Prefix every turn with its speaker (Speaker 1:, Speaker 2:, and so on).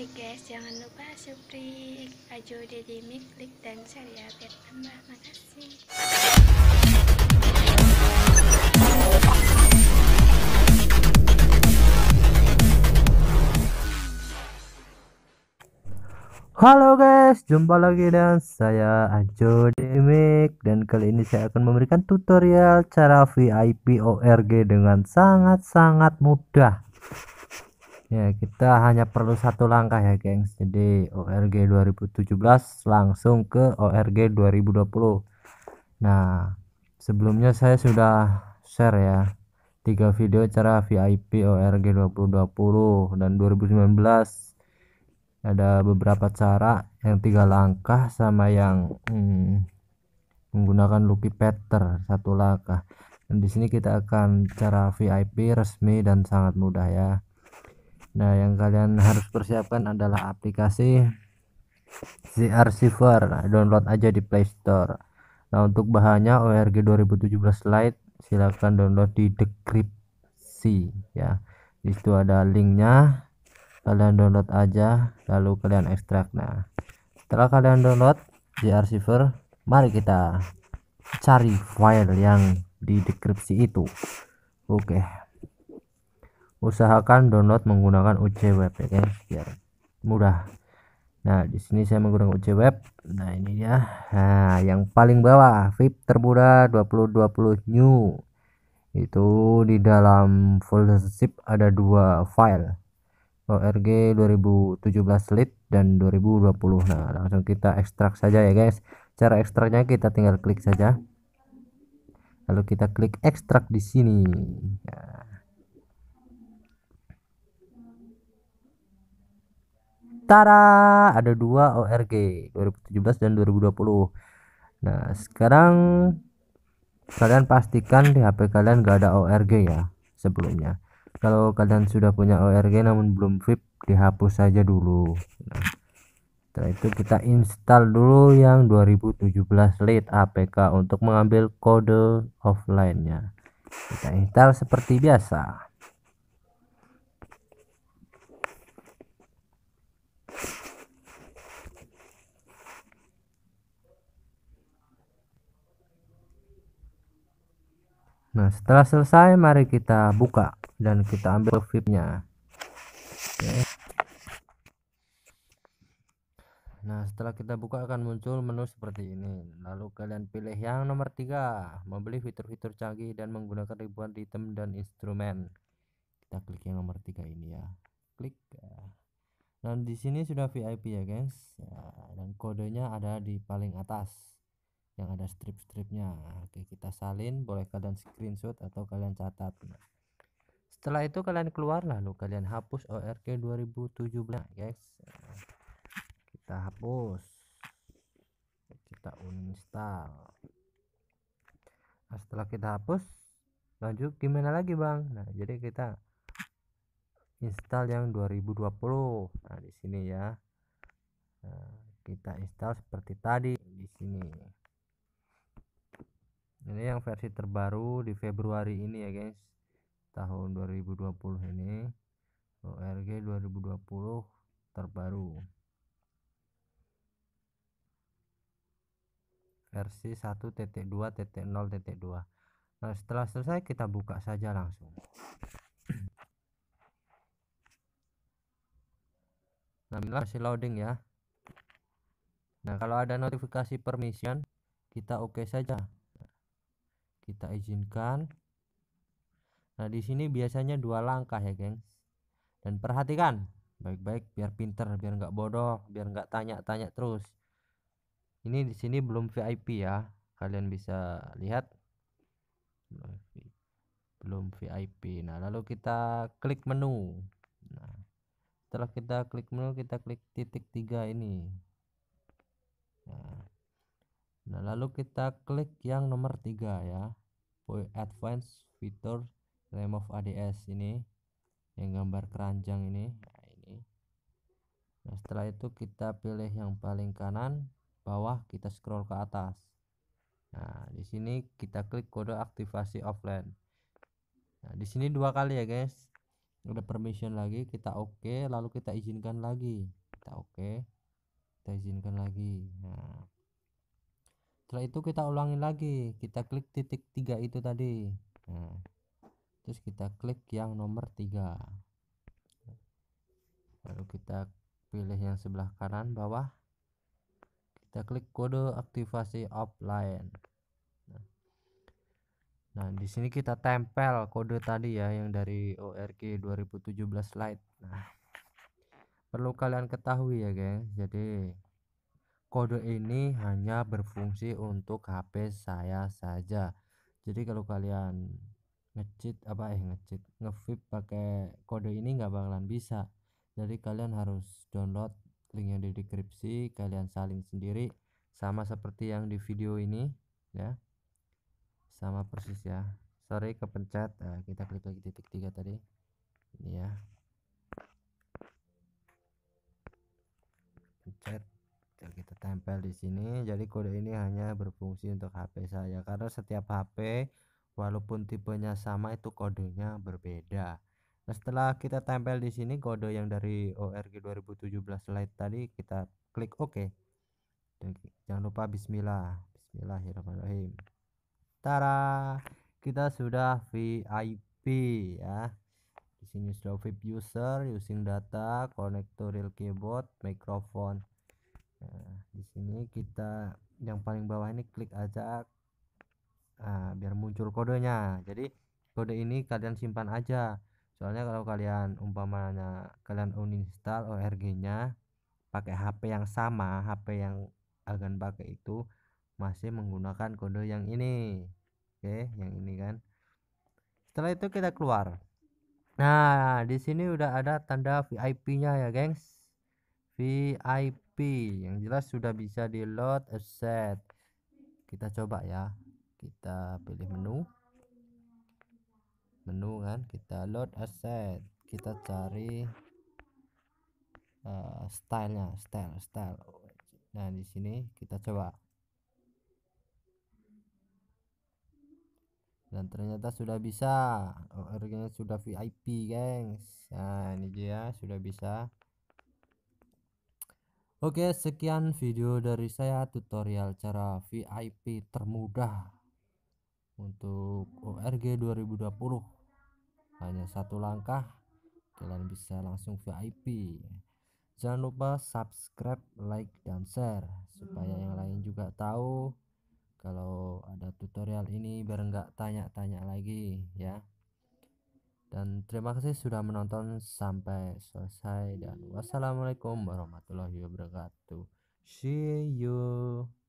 Speaker 1: Hai guys, jangan lupa subscribe, Ajo Deddy klik dan share ya biar tambah. Makasih. Halo guys, jumpa lagi dengan saya Ajo Demik dan kali ini saya akan memberikan tutorial cara VIP ORG dengan sangat-sangat mudah Ya, kita hanya perlu satu langkah ya, gengs. Jadi ORG 2017 langsung ke ORG 2020. Nah, sebelumnya saya sudah share ya tiga video cara VIP ORG 2020 dan 2019 ada beberapa cara yang tiga langkah sama yang hmm, menggunakan Lucky Peter satu langkah. Dan di sini kita akan cara VIP resmi dan sangat mudah ya Nah, yang kalian harus persiapkan adalah aplikasi ZR Receiver. Nah, download aja di Play Store. Nah, untuk bahannya ORG 2017 Lite, silahkan download di deskripsi ya. Di situ ada linknya. Kalian download aja, lalu kalian ekstrak. Nah, setelah kalian download ZR Receiver, mari kita cari file yang di deskripsi itu. Oke. Okay usahakan download menggunakan UC web ya guys kan? biar mudah nah di sini saya menggunakan UC web nah ini ya nah yang paling bawah VIP termudah 2020 new itu di dalam folder zip ada dua file ORG 2017 lit dan 2020 nah langsung kita ekstrak saja ya guys cara ekstraknya kita tinggal klik saja lalu kita klik ekstrak di sini nah. Utara ada dua ORG 2017 dan 2020 nah sekarang kalian pastikan di HP kalian gak ada ORG ya sebelumnya kalau kalian sudah punya ORG namun belum VIP dihapus saja dulu nah, setelah itu kita install dulu yang 2017 Lite APK untuk mengambil kode offline nya kita install seperti biasa Nah setelah selesai mari kita buka dan kita ambil VIP-nya. Nah setelah kita buka akan muncul menu seperti ini. Lalu kalian pilih yang nomor tiga, membeli fitur-fitur canggih dan menggunakan ribuan item dan instrumen. Kita klik yang nomor tiga ini ya. Klik. Dan nah, di sini sudah VIP ya guys. Ya, dan kodenya ada di paling atas yang ada strip-stripnya oke kita salin boleh kalian screenshot atau kalian catat nah, setelah itu kalian keluar lalu kalian hapus ORG 2017 guys kita hapus kita uninstall nah, setelah kita hapus lanjut gimana lagi bang nah jadi kita install yang 2020 nah di sini ya nah, kita install seperti tadi di sini ini yang versi terbaru di Februari ini ya guys tahun 2020 ini ORG 2020 terbaru versi 1.2.0.2 nah setelah selesai kita buka saja langsung nah masih loading ya nah kalau ada notifikasi permission kita oke okay saja kita izinkan nah di sini biasanya dua langkah ya gengs dan perhatikan baik-baik biar pinter biar nggak bodoh biar nggak tanya-tanya terus ini di sini belum VIP ya kalian bisa lihat belum VIP nah lalu kita klik menu nah setelah kita klik menu kita klik titik tiga ini nah, nah lalu kita klik yang nomor tiga ya for advance fitur remove ADS ini yang gambar keranjang ini nah ini nah setelah itu kita pilih yang paling kanan bawah kita scroll ke atas nah di sini kita klik kode aktivasi offline nah di sini dua kali ya guys udah permission lagi kita oke okay, lalu kita izinkan lagi kita oke okay, kita izinkan lagi nah setelah itu kita ulangi lagi kita klik titik tiga itu tadi nah, terus kita klik yang nomor tiga baru kita pilih yang sebelah kanan bawah kita klik kode aktivasi offline nah, di sini kita tempel kode tadi ya yang dari ORG 2017 Lite nah perlu kalian ketahui ya geng jadi Kode ini hanya berfungsi untuk HP saya saja. Jadi kalau kalian ngecit apa eh ngecit ngevip pakai kode ini nggak bakalan bisa. Jadi kalian harus download link yang di deskripsi, kalian salin sendiri sama seperti yang di video ini ya. Sama persis ya. Sorry kepencet. Nah, kita klik lagi titik tiga tadi. Ini ya. tempel di sini jadi kode ini hanya berfungsi untuk HP saya karena setiap HP walaupun tipenya sama itu kodenya berbeda nah setelah kita tempel di sini kode yang dari ORG 2017 Lite tadi kita klik OK dan jangan lupa bismillah bismillahirrahmanirrahim tara kita sudah VIP ya di sini sudah VIP user using data connect real keyboard microphone nah, di sini kita yang paling bawah ini klik aja nah, biar muncul kodenya jadi kode ini kalian simpan aja soalnya kalau kalian umpamanya kalian uninstall ORG nya pakai HP yang sama HP yang akan pakai itu masih menggunakan kode yang ini oke yang ini kan setelah itu kita keluar nah di sini udah ada tanda VIP nya ya gengs VIP yang jelas sudah bisa di load asset kita coba ya kita pilih menu menu kan kita load asset kita cari uh, stylenya style style nah di sini kita coba dan ternyata sudah bisa harganya sudah VIP gengs nah ini dia sudah bisa Oke, sekian video dari saya tutorial cara VIP termudah untuk ORG 2020. Hanya satu langkah kalian bisa langsung VIP. Jangan lupa subscribe, like dan share supaya yang lain juga tahu kalau ada tutorial ini biar enggak tanya-tanya lagi ya. Dan terima kasih sudah menonton sampai selesai dan iya. wassalamualaikum warahmatullahi wabarakatuh. See you.